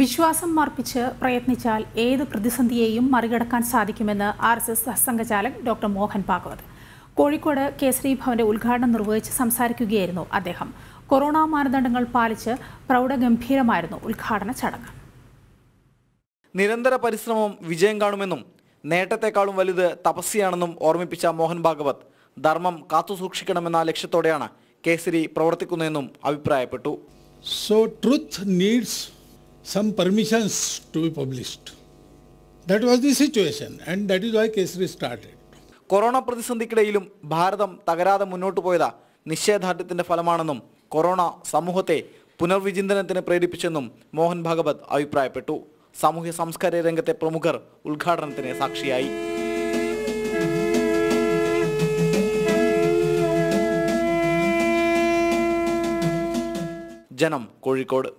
വിശ്വാസം അർപ്പിച്ച് പ്രയത്നിച്ചാൽ ഏത് പ്രതിസന്ധിയെയും മറികടക്കാൻ സാധിക്കുമെന്ന് ആർ എസ് എസ് സഹസംഘചാലക് ഡോക്ടർ മോഹൻ ഭാഗവത് കോഴിക്കോട് കേസരി ഭവന്റെ ഉദ്ഘാടനം നിർവഹിച്ച് സംസാരിക്കുകയായിരുന്നു അദ്ദേഹം കൊറോണ മാനദണ്ഡങ്ങൾ പാലിച്ച് പ്രൗഢഗംഭീരമായിരുന്നു ഉദ്ഘാടന ചടങ്ങ് നിരന്തര പരിശ്രമം വിജയം കാണുമെന്നും നേട്ടത്തെക്കാളും വലുത് തപസ്സിയാണെന്നും ഓർമ്മിപ്പിച്ച മോഹൻ ഭാഗവത് ധർമ്മം കാത്തുസൂക്ഷിക്കണമെന്ന ലക്ഷ്യത്തോടെയാണ് കേസരി പ്രവർത്തിക്കുന്നതെന്നും അഭിപ്രായപ്പെട്ടു so truth needs some permissions to be published. That was the situation and that is why Kesari started. Corona പ്രതിസന്ധിക്കിടയിലും ഭാരതം തകരാതെ മുന്നോട്ട് പോയത് നിഷേധാർഢ്യത്തിന്റെ ഫലമാണെന്നും കൊറോണ സമൂഹത്തെ പുനർവിചിന്തനത്തിന് പ്രേരിപ്പിച്ചെന്നും മോഹൻ ഭഗവത് അഭിപ്രായപ്പെട്ടു സാമൂഹ്യ സംസ്കാര രംഗത്തെ പ്രമുഖർ ഉദ്ഘാടനത്തിന് സാക്ഷിയായി ജനം കോഴിക്കോട്